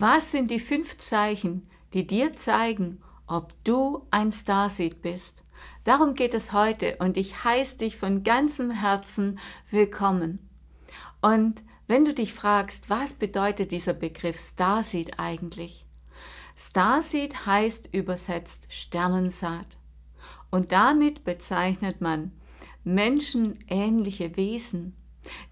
Was sind die fünf Zeichen, die dir zeigen, ob du ein Starseed bist? Darum geht es heute und ich heiße dich von ganzem Herzen willkommen. Und wenn du dich fragst, was bedeutet dieser Begriff Starseed eigentlich? Starseed heißt übersetzt Sternensaat. Und damit bezeichnet man menschenähnliche Wesen,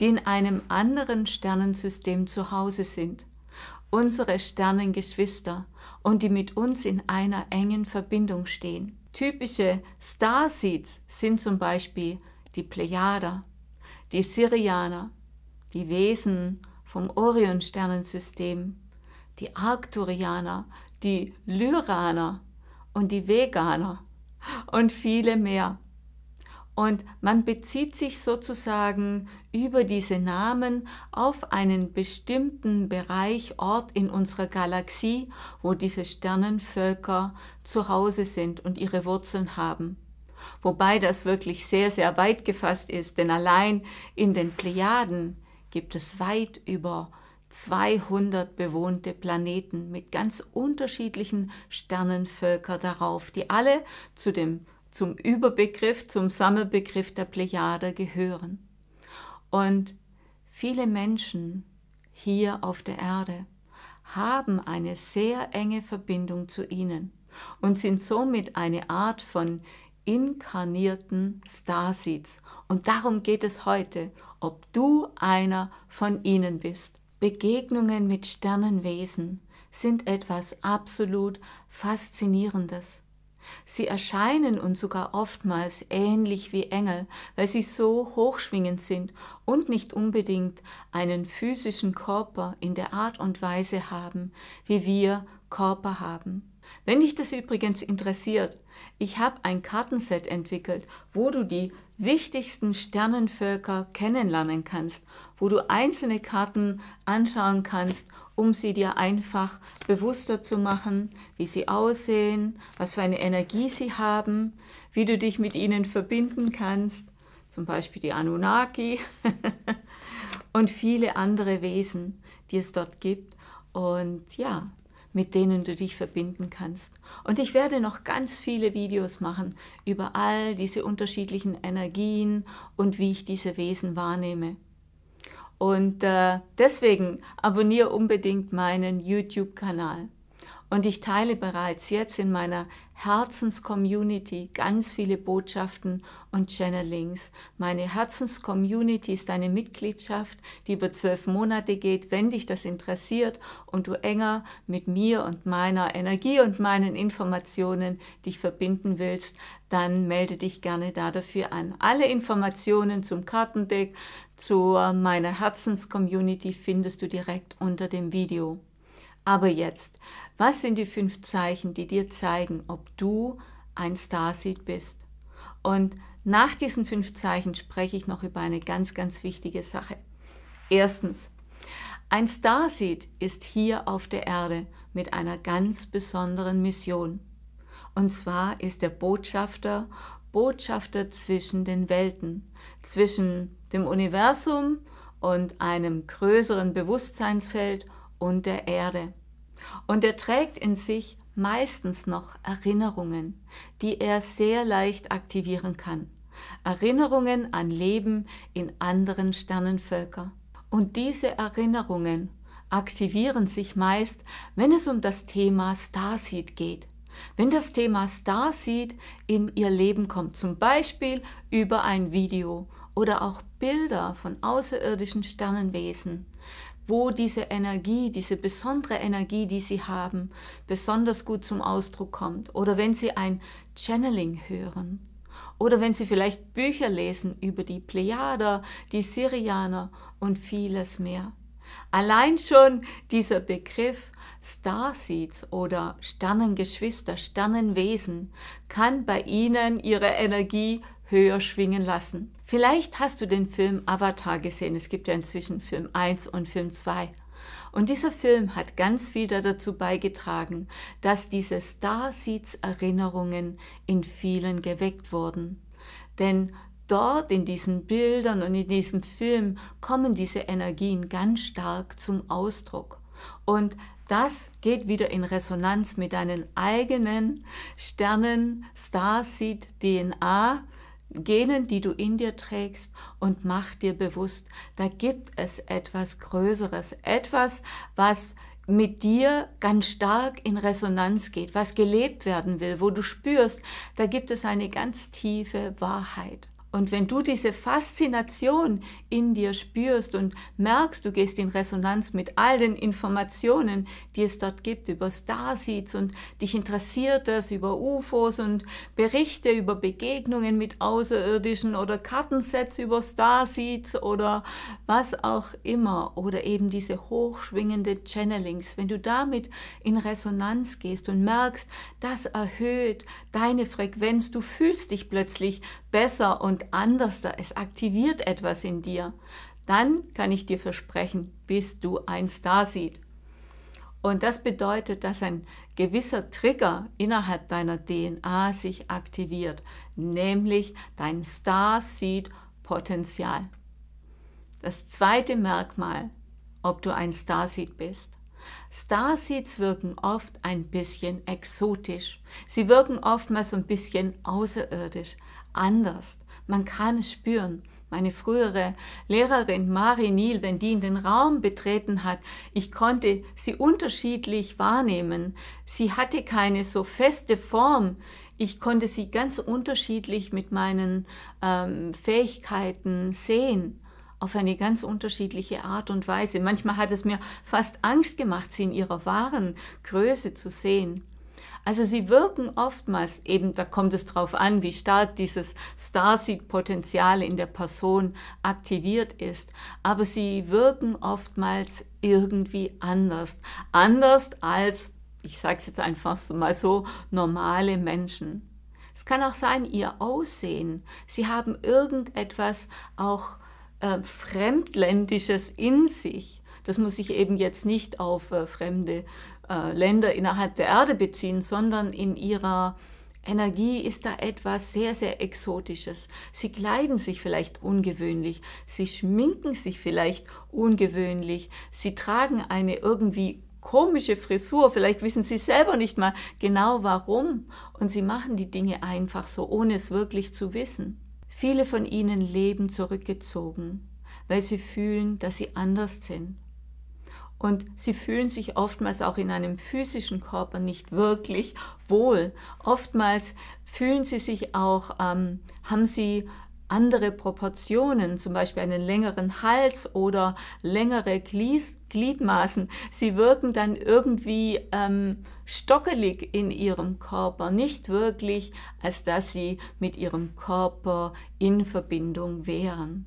die in einem anderen Sternensystem zu Hause sind unsere Sternengeschwister und die mit uns in einer engen Verbindung stehen. Typische Starseeds sind zum Beispiel die Plejader, die Syrianer, die Wesen vom Orion-Sternensystem, die Arcturianer, die Lyraner und die Veganer und viele mehr. Und man bezieht sich sozusagen über diese Namen auf einen bestimmten Bereich, Ort in unserer Galaxie, wo diese Sternenvölker zu Hause sind und ihre Wurzeln haben. Wobei das wirklich sehr, sehr weit gefasst ist, denn allein in den Plejaden gibt es weit über 200 bewohnte Planeten mit ganz unterschiedlichen Sternenvölker darauf, die alle zu dem zum Überbegriff, zum Sammelbegriff der Plejade gehören. Und viele Menschen hier auf der Erde haben eine sehr enge Verbindung zu ihnen und sind somit eine Art von inkarnierten Starseeds. Und darum geht es heute, ob du einer von ihnen bist. Begegnungen mit Sternenwesen sind etwas absolut Faszinierendes Sie erscheinen uns sogar oftmals ähnlich wie Engel, weil sie so hochschwingend sind und nicht unbedingt einen physischen Körper in der Art und Weise haben, wie wir Körper haben. Wenn dich das übrigens interessiert, ich habe ein Kartenset entwickelt, wo du die wichtigsten Sternenvölker kennenlernen kannst, wo du einzelne Karten anschauen kannst, um sie dir einfach bewusster zu machen, wie sie aussehen, was für eine Energie sie haben, wie du dich mit ihnen verbinden kannst, zum Beispiel die Anunnaki und viele andere Wesen, die es dort gibt. Und ja, mit denen du dich verbinden kannst. Und ich werde noch ganz viele Videos machen über all diese unterschiedlichen Energien und wie ich diese Wesen wahrnehme. Und äh, deswegen abonniere unbedingt meinen YouTube-Kanal. Und ich teile bereits jetzt in meiner Herzenscommunity ganz viele Botschaften und Channelings. Meine Herzenscommunity ist eine Mitgliedschaft, die über zwölf Monate geht. Wenn dich das interessiert und du enger mit mir und meiner Energie und meinen Informationen dich verbinden willst, dann melde dich gerne da dafür an. Alle Informationen zum Kartendeck, zu meiner Herzenscommunity findest du direkt unter dem Video. Aber jetzt, was sind die fünf Zeichen, die dir zeigen, ob du ein Starseed bist? Und nach diesen fünf Zeichen spreche ich noch über eine ganz, ganz wichtige Sache. Erstens, ein Starseed ist hier auf der Erde mit einer ganz besonderen Mission. Und zwar ist der Botschafter Botschafter zwischen den Welten, zwischen dem Universum und einem größeren Bewusstseinsfeld und der Erde. Und er trägt in sich meistens noch Erinnerungen, die er sehr leicht aktivieren kann. Erinnerungen an Leben in anderen Sternenvölker. Und diese Erinnerungen aktivieren sich meist, wenn es um das Thema Starseed geht. Wenn das Thema Starseed in ihr Leben kommt, zum Beispiel über ein Video oder auch Bilder von außerirdischen Sternenwesen wo diese Energie, diese besondere Energie, die sie haben, besonders gut zum Ausdruck kommt. Oder wenn sie ein Channeling hören. Oder wenn sie vielleicht Bücher lesen über die Plejader, die Syrianer und vieles mehr. Allein schon dieser Begriff Starseeds oder Sternengeschwister, Sternenwesen kann bei ihnen ihre Energie höher schwingen lassen. Vielleicht hast du den Film Avatar gesehen. Es gibt ja inzwischen Film 1 und Film 2. Und dieser Film hat ganz viel dazu beigetragen, dass diese Starseeds-Erinnerungen in vielen geweckt wurden. Denn dort in diesen Bildern und in diesem Film kommen diese Energien ganz stark zum Ausdruck. Und das geht wieder in Resonanz mit deinen eigenen Sternen, Starseed, DNA, Genen, die du in dir trägst und mach dir bewusst, da gibt es etwas Größeres, etwas, was mit dir ganz stark in Resonanz geht, was gelebt werden will, wo du spürst, da gibt es eine ganz tiefe Wahrheit. Und wenn du diese Faszination in dir spürst und merkst, du gehst in Resonanz mit all den Informationen, die es dort gibt, über Starseeds und dich interessiert das, über UFOs und Berichte über Begegnungen mit Außerirdischen oder Kartensets über Starseeds oder was auch immer oder eben diese hochschwingende Channelings. Wenn du damit in Resonanz gehst und merkst, das erhöht deine Frequenz, du fühlst dich plötzlich besser und anders Es aktiviert etwas in dir. Dann kann ich dir versprechen, bist du ein Starseed. Und das bedeutet, dass ein gewisser Trigger innerhalb deiner DNA sich aktiviert, nämlich dein Starseed-Potenzial. Das zweite Merkmal, ob du ein Starseed bist. Starseeds wirken oft ein bisschen exotisch. Sie wirken oftmals ein bisschen außerirdisch, anders. Man kann es spüren. Meine frühere Lehrerin Marie Niel, wenn die in den Raum betreten hat, ich konnte sie unterschiedlich wahrnehmen. Sie hatte keine so feste Form. Ich konnte sie ganz unterschiedlich mit meinen ähm, Fähigkeiten sehen auf eine ganz unterschiedliche Art und Weise. Manchmal hat es mir fast Angst gemacht, sie in ihrer wahren Größe zu sehen. Also sie wirken oftmals eben, da kommt es drauf an, wie stark dieses Starseed-Potenzial in der Person aktiviert ist, aber sie wirken oftmals irgendwie anders. Anders als, ich sage es jetzt einfach mal so, normale Menschen. Es kann auch sein, ihr Aussehen. Sie haben irgendetwas auch äh, Fremdländisches in sich. Das muss ich eben jetzt nicht auf äh, fremde äh, Länder innerhalb der Erde beziehen, sondern in ihrer Energie ist da etwas sehr, sehr Exotisches. Sie kleiden sich vielleicht ungewöhnlich, sie schminken sich vielleicht ungewöhnlich, sie tragen eine irgendwie komische Frisur, vielleicht wissen sie selber nicht mal genau warum und sie machen die Dinge einfach so, ohne es wirklich zu wissen. Viele von ihnen leben zurückgezogen, weil sie fühlen, dass sie anders sind und sie fühlen sich oftmals auch in einem physischen Körper nicht wirklich wohl. Oftmals fühlen sie sich auch, ähm, haben sie andere Proportionen, zum Beispiel einen längeren Hals oder längere Gliedmaßen. Sie wirken dann irgendwie ähm, stockelig in ihrem Körper, nicht wirklich, als dass sie mit ihrem Körper in Verbindung wären.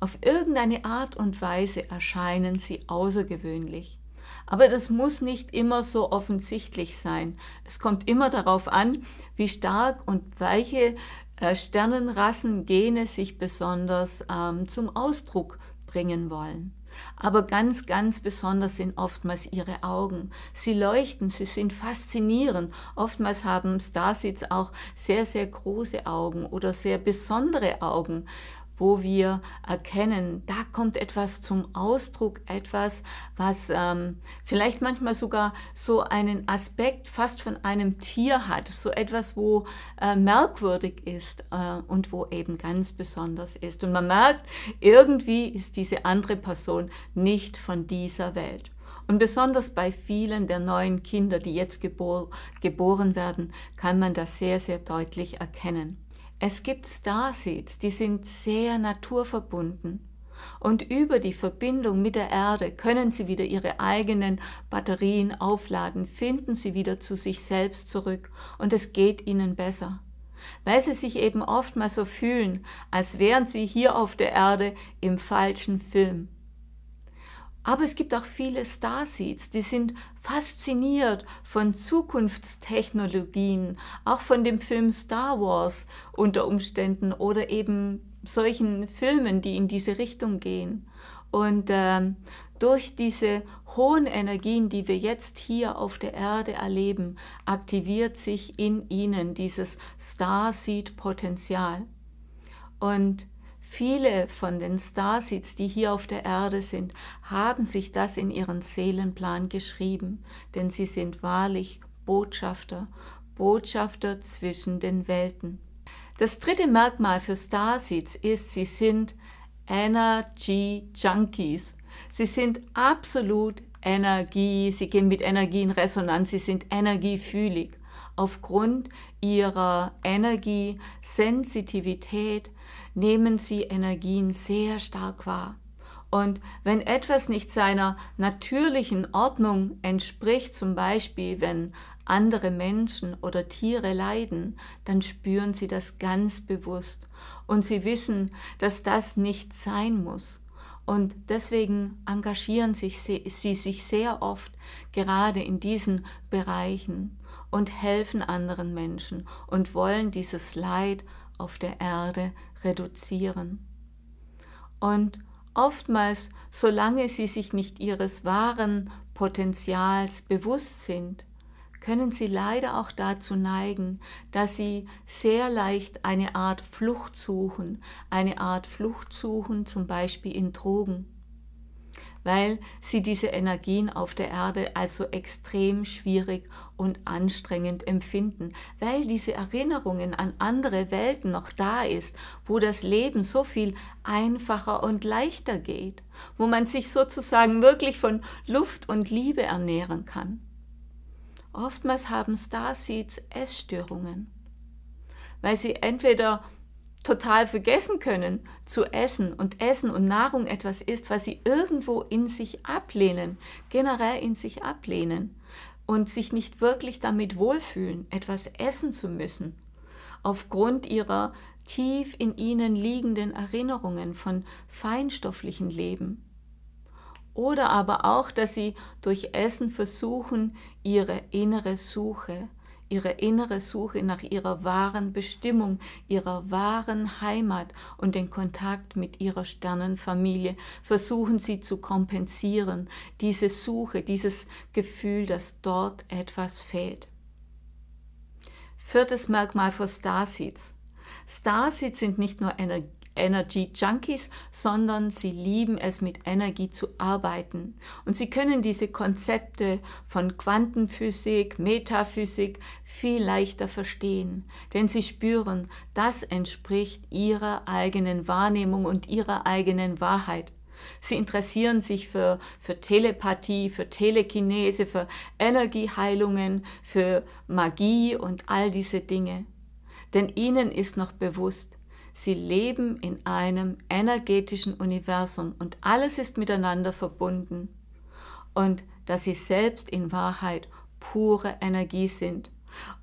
Auf irgendeine Art und Weise erscheinen sie außergewöhnlich. Aber das muss nicht immer so offensichtlich sein. Es kommt immer darauf an, wie stark und welche äh, Sternenrassen, Gene sich besonders ähm, zum Ausdruck bringen wollen. Aber ganz, ganz besonders sind oftmals ihre Augen. Sie leuchten, sie sind faszinierend. Oftmals haben Starseeds auch sehr, sehr große Augen oder sehr besondere Augen wo wir erkennen, da kommt etwas zum Ausdruck, etwas, was ähm, vielleicht manchmal sogar so einen Aspekt fast von einem Tier hat, so etwas, wo äh, merkwürdig ist äh, und wo eben ganz besonders ist. Und man merkt, irgendwie ist diese andere Person nicht von dieser Welt. Und besonders bei vielen der neuen Kinder, die jetzt gebor geboren werden, kann man das sehr, sehr deutlich erkennen. Es gibt Starseeds, die sind sehr naturverbunden. Und über die Verbindung mit der Erde können sie wieder ihre eigenen Batterien aufladen, finden sie wieder zu sich selbst zurück und es geht ihnen besser. Weil sie sich eben oftmals so fühlen, als wären sie hier auf der Erde im falschen Film. Aber es gibt auch viele Starseeds, die sind fasziniert von Zukunftstechnologien, auch von dem Film Star Wars unter Umständen oder eben solchen Filmen, die in diese Richtung gehen. Und äh, durch diese hohen Energien, die wir jetzt hier auf der Erde erleben, aktiviert sich in ihnen dieses Starseed-Potenzial. Und Viele von den Starseeds, die hier auf der Erde sind, haben sich das in ihren Seelenplan geschrieben, denn sie sind wahrlich Botschafter, Botschafter zwischen den Welten. Das dritte Merkmal für Starseeds ist, sie sind Energy Junkies. Sie sind absolut Energie, sie gehen mit Energie in Resonanz, sie sind energiefühlig. Aufgrund ihrer Energiesensitivität nehmen sie Energien sehr stark wahr. Und wenn etwas nicht seiner natürlichen Ordnung entspricht, zum Beispiel wenn andere Menschen oder Tiere leiden, dann spüren sie das ganz bewusst und sie wissen, dass das nicht sein muss. Und deswegen engagieren sich sie sich sehr oft gerade in diesen Bereichen und helfen anderen Menschen und wollen dieses Leid auf der Erde reduzieren. Und oftmals, solange sie sich nicht ihres wahren Potenzials bewusst sind, können sie leider auch dazu neigen, dass sie sehr leicht eine Art Flucht suchen, eine Art Flucht suchen zum Beispiel in Drogen weil sie diese Energien auf der Erde als so extrem schwierig und anstrengend empfinden, weil diese Erinnerungen an andere Welten noch da ist, wo das Leben so viel einfacher und leichter geht, wo man sich sozusagen wirklich von Luft und Liebe ernähren kann. Oftmals haben Starseeds Essstörungen, weil sie entweder total vergessen können zu essen und Essen und Nahrung etwas ist, was sie irgendwo in sich ablehnen, generell in sich ablehnen und sich nicht wirklich damit wohlfühlen, etwas essen zu müssen, aufgrund ihrer tief in ihnen liegenden Erinnerungen von feinstofflichen Leben. Oder aber auch, dass sie durch Essen versuchen, ihre innere Suche ihre innere Suche nach ihrer wahren Bestimmung, ihrer wahren Heimat und den Kontakt mit ihrer Sternenfamilie versuchen sie zu kompensieren, diese Suche, dieses Gefühl, dass dort etwas fehlt. Viertes Merkmal für Starseeds. Starseeds sind nicht nur Energie, Energy Junkies, sondern sie lieben es, mit Energie zu arbeiten. Und sie können diese Konzepte von Quantenphysik, Metaphysik viel leichter verstehen, denn sie spüren, das entspricht ihrer eigenen Wahrnehmung und ihrer eigenen Wahrheit. Sie interessieren sich für, für Telepathie, für Telekinese, für Energieheilungen, für Magie und all diese Dinge. Denn ihnen ist noch bewusst, Sie leben in einem energetischen Universum und alles ist miteinander verbunden. Und dass sie selbst in Wahrheit pure Energie sind.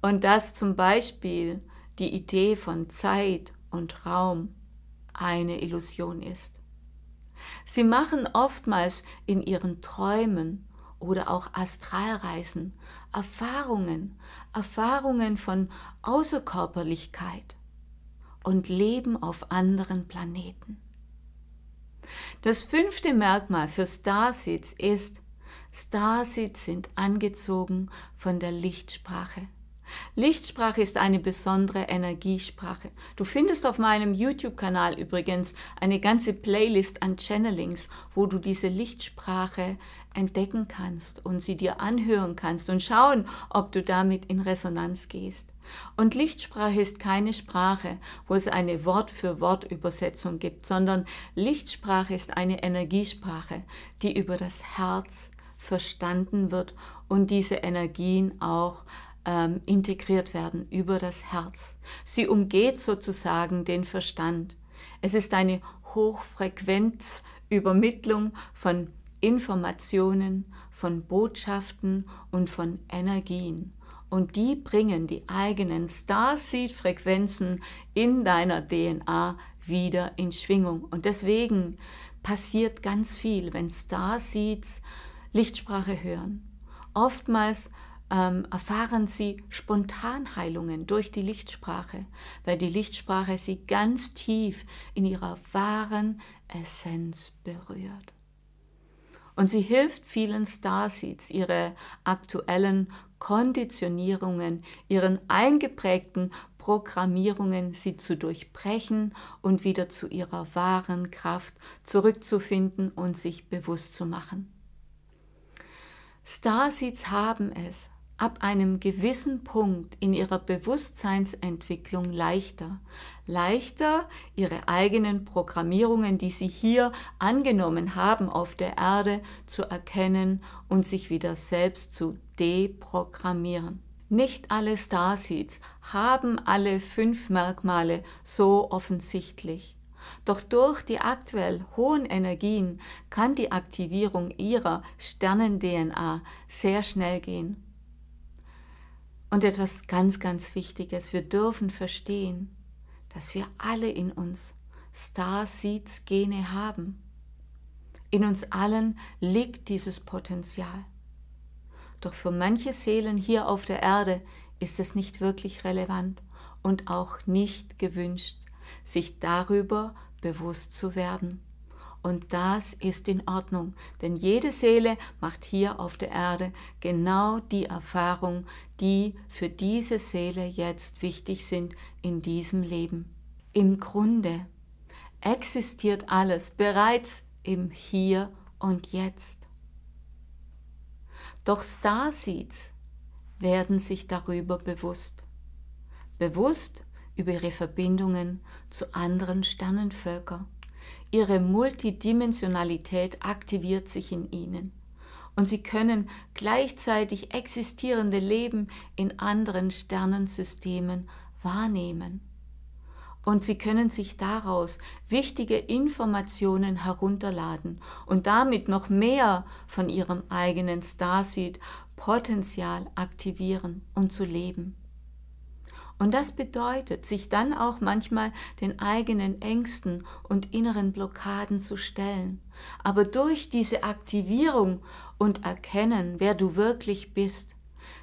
Und dass zum Beispiel die Idee von Zeit und Raum eine Illusion ist. Sie machen oftmals in ihren Träumen oder auch Astralreisen Erfahrungen, Erfahrungen von Außerkörperlichkeit und leben auf anderen Planeten. Das fünfte Merkmal für Starseeds ist, Starseeds sind angezogen von der Lichtsprache. Lichtsprache ist eine besondere Energiesprache. Du findest auf meinem YouTube-Kanal übrigens eine ganze Playlist an Channelings, wo du diese Lichtsprache entdecken kannst und sie dir anhören kannst und schauen, ob du damit in Resonanz gehst. Und Lichtsprache ist keine Sprache, wo es eine Wort-für-Wort-Übersetzung gibt, sondern Lichtsprache ist eine Energiesprache, die über das Herz verstanden wird und diese Energien auch ähm, integriert werden über das Herz. Sie umgeht sozusagen den Verstand. Es ist eine Hochfrequenzübermittlung von Informationen, von Botschaften und von Energien und die bringen die eigenen Starseed-Frequenzen in deiner DNA wieder in Schwingung. Und deswegen passiert ganz viel, wenn Starseeds Lichtsprache hören. Oftmals ähm, erfahren sie Spontanheilungen durch die Lichtsprache, weil die Lichtsprache sie ganz tief in ihrer wahren Essenz berührt. Und sie hilft vielen Starseeds, ihre aktuellen Konditionierungen, ihren eingeprägten Programmierungen, sie zu durchbrechen und wieder zu ihrer wahren Kraft zurückzufinden und sich bewusst zu machen. Starseeds haben es, ab einem gewissen Punkt in ihrer Bewusstseinsentwicklung leichter. Leichter, ihre eigenen Programmierungen, die sie hier angenommen haben auf der Erde, zu erkennen und sich wieder selbst zu deprogrammieren. Nicht alle Starseeds haben alle fünf Merkmale so offensichtlich. Doch durch die aktuell hohen Energien kann die Aktivierung ihrer Sternen-DNA sehr schnell gehen und etwas ganz, ganz Wichtiges, wir dürfen verstehen, dass wir alle in uns Star-Seeds-Gene haben. In uns allen liegt dieses Potenzial. Doch für manche Seelen hier auf der Erde ist es nicht wirklich relevant und auch nicht gewünscht, sich darüber bewusst zu werden. Und das ist in Ordnung, denn jede Seele macht hier auf der Erde genau die Erfahrung, die für diese Seele jetzt wichtig sind in diesem Leben. Im Grunde existiert alles bereits im Hier und Jetzt. Doch Starseeds werden sich darüber bewusst. Bewusst über ihre Verbindungen zu anderen Sternenvölkern Ihre Multidimensionalität aktiviert sich in ihnen und sie können gleichzeitig existierende Leben in anderen Sternensystemen wahrnehmen. Und sie können sich daraus wichtige Informationen herunterladen und damit noch mehr von ihrem eigenen Starseed Potenzial aktivieren und zu leben. Und das bedeutet, sich dann auch manchmal den eigenen Ängsten und inneren Blockaden zu stellen. Aber durch diese Aktivierung und Erkennen, wer du wirklich bist,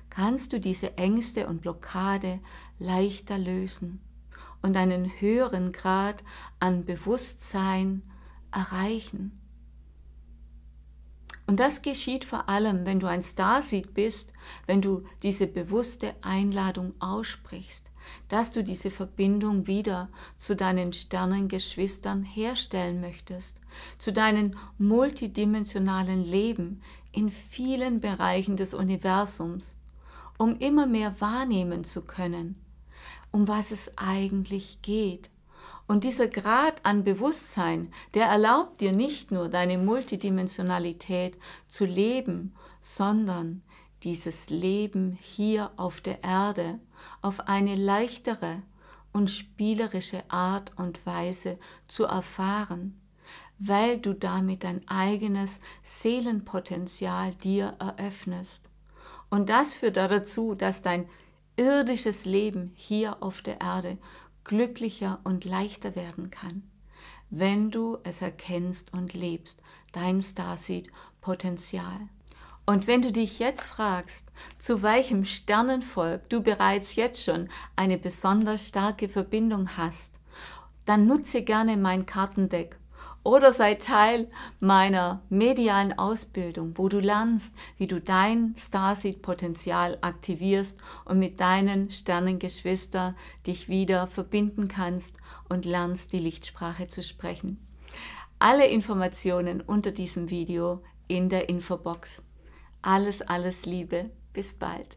kannst du diese Ängste und Blockade leichter lösen und einen höheren Grad an Bewusstsein erreichen. Und das geschieht vor allem, wenn du ein Starseed bist, wenn du diese bewusste Einladung aussprichst, dass du diese Verbindung wieder zu deinen Sternengeschwistern herstellen möchtest, zu deinem multidimensionalen Leben in vielen Bereichen des Universums, um immer mehr wahrnehmen zu können, um was es eigentlich geht, und dieser Grad an Bewusstsein, der erlaubt dir nicht nur deine Multidimensionalität zu leben, sondern dieses Leben hier auf der Erde auf eine leichtere und spielerische Art und Weise zu erfahren, weil du damit dein eigenes Seelenpotenzial dir eröffnest. Und das führt dazu, dass dein irdisches Leben hier auf der Erde glücklicher und leichter werden kann, wenn du es erkennst und lebst, dein Starseed-Potenzial. Und wenn du dich jetzt fragst, zu welchem Sternenvolk du bereits jetzt schon eine besonders starke Verbindung hast, dann nutze gerne mein Kartendeck oder sei Teil meiner medialen Ausbildung, wo du lernst, wie du dein Starseed-Potenzial aktivierst und mit deinen Sternengeschwister dich wieder verbinden kannst und lernst, die Lichtsprache zu sprechen. Alle Informationen unter diesem Video in der Infobox. Alles, alles Liebe. Bis bald.